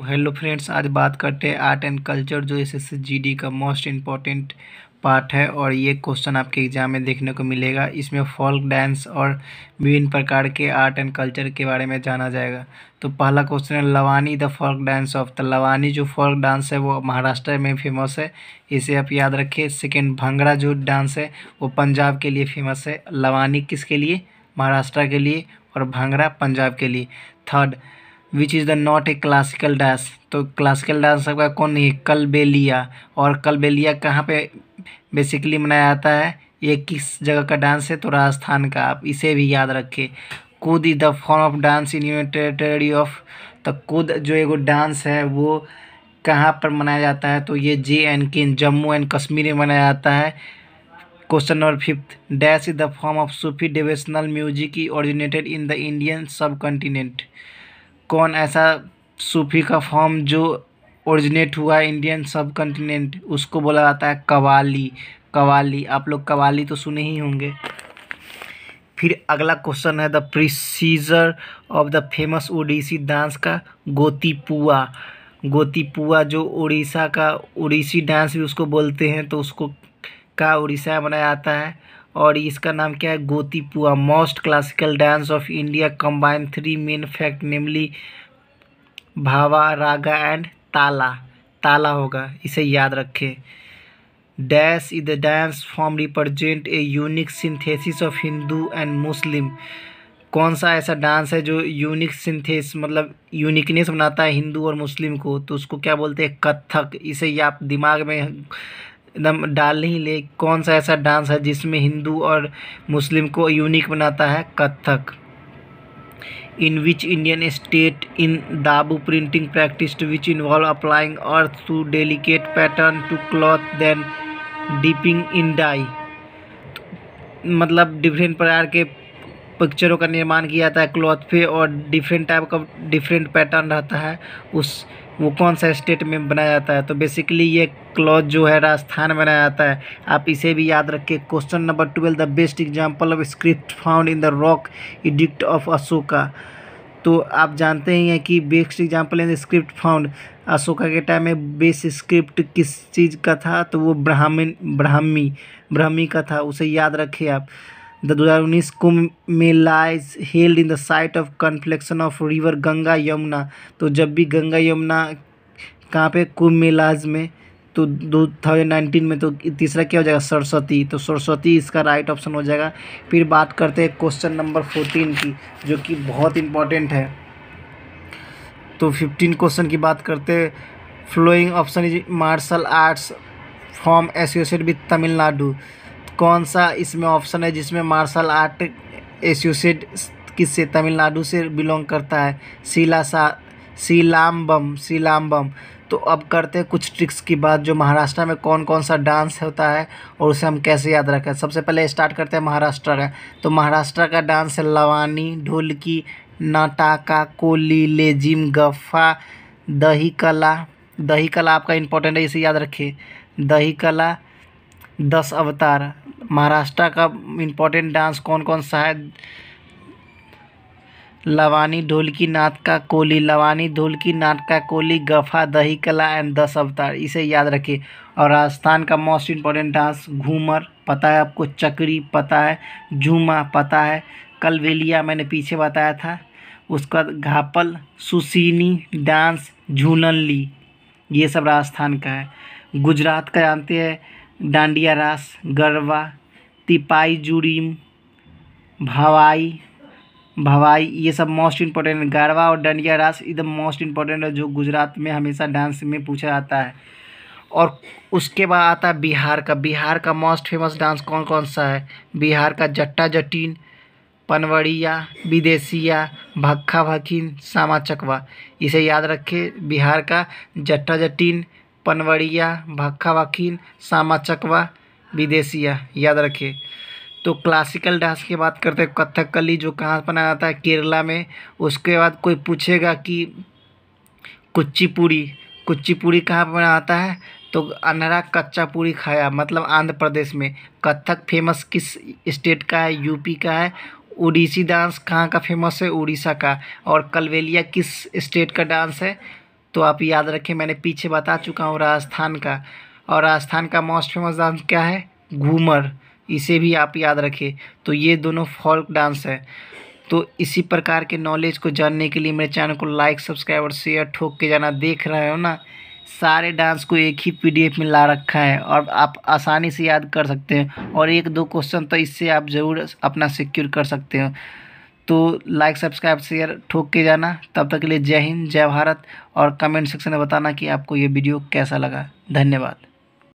hello friends आज बात करते हैं आर्ट एंड कल्चर जो एस एस का मोस्ट इम्पॉर्टेंट पार्ट है और ये क्वेश्चन आपके एग्जाम में देखने को मिलेगा इसमें फोल्क डांस और विभिन्न प्रकार के आर्ट एंड कल्चर के बारे में जाना जाएगा तो पहला क्वेश्चन है Lavani the folk dance of the Lavani जो फोल्क डांस है वो महाराष्ट्र में फेमस है इसे आप याद रखिए सेकेंड भंगड़ा जो डांस है वो पंजाब के लिए फेमस है लवानी किसके लिए महाराष्ट्र के लिए और भंगड़ा पंजाब के लिए third which is the not a classical dance तो क्लासिकल डांस आपका कौन नहीं है कलबेलिया और कलबेलिया कहाँ पे बेसिकली मनाया जाता है ये किस जगह का डांस है तो राजस्थान का आप इसे भी याद रखें Kud is the form of dance in union territory of तो कूद जो एगो डांस है वो कहाँ पर मनाया जाता है तो ये जे एंड के जम्मू एंड कश्मीर में मनाया जाता है question number fifth dash is the form of Sufi devotional music originated in the Indian subcontinent कौन ऐसा सूफ़ी का फॉर्म जो ओरिजिनेट हुआ है इंडियन सब कंटिनेंट उसको बोला जाता है कवाली कवाली आप लोग कवाली तो सुने ही होंगे फिर अगला क्वेश्चन है the precursor of the famous Odissi dance का गोतीपुआ गोतीपुआ जो उड़ीसा का उड़ीसी डांस भी उसको बोलते हैं तो उसको का उड़ीसा बनाया जाता है और इसका नाम क्या है Gotipua most classical dance of India combine three main fact namely bhava raga and tala tala होगा इसे याद रखें dash is the dance form represent a unique synthesis of Hindu and Muslim कौन सा ऐसा डांस है जो यूनिक सिंथेस मतलब यूनिकनेस बनाता है हिंदू और मुस्लिम को तो उसको क्या बोलते हैं कत्थक इसे आप दिमाग में एकदम डाल ही ले कौन सा ऐसा डांस है जिसमें हिंदू और मुस्लिम को यूनिक बनाता है Kathak in which Indian state in Dabu printing practice which involve applying earth to delicate pattern to cloth then dipping in dye मतलब डिफरेंट प्रकार के पिक्चरों का निर्माण किया जाता है क्लॉथ पे और डिफरेंट टाइप का डिफरेंट पैटर्न रहता है उस वो कौन सा स्टेट में बनाया जाता है तो बेसिकली ये क्लॉज जो है राजस्थान में बनाया जाता है आप इसे भी याद रखिए question number twelve the best example of script found in the rock edict of Ashoka तो आप जानते ही हैं कि best example in the script found Ashoka के टाइम में बेस स्क्रिप्ट किस चीज़ का था तो वो ब्राह्मण ब्राह्मी ब्राह्मी का था उसे याद रखिए आप द दो हज़ार उन्नीस Kumbh Mela is held in the site of confluence of river Ganga Yamuna तो जब भी गंगा यमुना कहाँ पे कुंभ मेलाज में तो दो थाउजेंड नाइनटीन में तो तीसरा क्या हो जाएगा सरस्वती तो सरस्वती इसका राइट ऑप्शन हो जाएगा फिर बात करते हैं क्वेश्चन नंबर फोर्टीन की जो कि बहुत इंपॉर्टेंट है तो फिफ्टीन क्वेश्चन की बात करते हैं following option is martial arts form associate with Tamil Nadu कौन सा इसमें ऑप्शन है जिसमें मार्शल आर्ट एसोसिएट किससे तमिलनाडु से बिलोंग करता है शीला सा सीलाम्बम सीलाम्बम तो अब करते हैं कुछ ट्रिक्स की बात जो महाराष्ट्र में कौन कौन सा डांस होता है और उसे हम कैसे याद रखें सबसे पहले स्टार्ट करते हैं महाराष्ट्र का तो महाराष्ट्र का डांस है लवानी ढोलकी नाटाका कोली लेजिम गफा दही कला दही कला आपका इंपॉर्टेंट है इसे याद रखिए दही कला दस अवतार महाराष्ट्र का इम्पोर्टेंट डांस कौन कौन सा है लवानी ढोलकी नाथ का कोली लवानी ढोलकी नाथ का कोली गफा दही कला एंड दस अवतार इसे याद रखिए और राजस्थान का मोस्ट इम्पोर्टेंट डांस घूमर पता है आपको चक्री पता है झूमा पता है कलवेलिया मैंने पीछे बताया था उसका घापल सुसीनी डांस झूलन ली ये सब राजस्थान का है गुजरात का जानते हैं डांडिया रास गरबा तिपाई जुरीम भवाई भवाई ये सब मोस्ट इम्पोर्टेंट गरबा और डांडिया रास एकदम मोस्ट इम्पोर्टेंट है जो गुजरात में हमेशा डांस में पूछा जाता है और उसके बाद आता है बिहार का बिहार का मोस्ट फेमस डांस कौन कौन सा है बिहार का जट्टा जटिन पनवड़िया विदेशिया भक्खा भखिन सामा चकवा इसे याद रखें बिहार का जट्टा जटिन पनवड़िया भक्खा वकील सामा चकवा विदेशिया याद रखिए तो क्लासिकल डांस की बात करते हैं कथकली जो कहाँ बनाया जाता है केरला में उसके बाद कोई पूछेगा कि कुचिपुड़ी कुचिपुड़ी कहाँ पर जाता है तो अनहरा कच्चा पूरी खाया मतलब आंध्र प्रदेश में कथक फेमस किस स्टेट का है यूपी का है उड़ीसी डांस कहाँ का फेमस है उड़ीसा का और कलवेलिया किस स्टेट का डांस है तो आप याद रखें मैंने पीछे बता चुका हूँ राजस्थान का और राजस्थान का मोस्ट फेमस डांस क्या है घूमर इसे भी आप याद रखें तो ये दोनों फॉल्क डांस है तो इसी प्रकार के नॉलेज को जानने के लिए मेरे चैनल को लाइक सब्सक्राइब और शेयर ठोक के जाना देख रहे हो ना सारे डांस को एक ही पीडीएफ में ला रखा है और आप आसानी से याद कर सकते हैं और एक दो क्वेश्चन तो इससे आप ज़रूर अपना सिक्योर कर सकते हो तो लाइक सब्सक्राइब शेयर ठोक के जाना तब तक के लिए जय हिंद जय भारत और कमेंट सेक्शन में बताना कि आपको ये वीडियो कैसा लगा धन्यवाद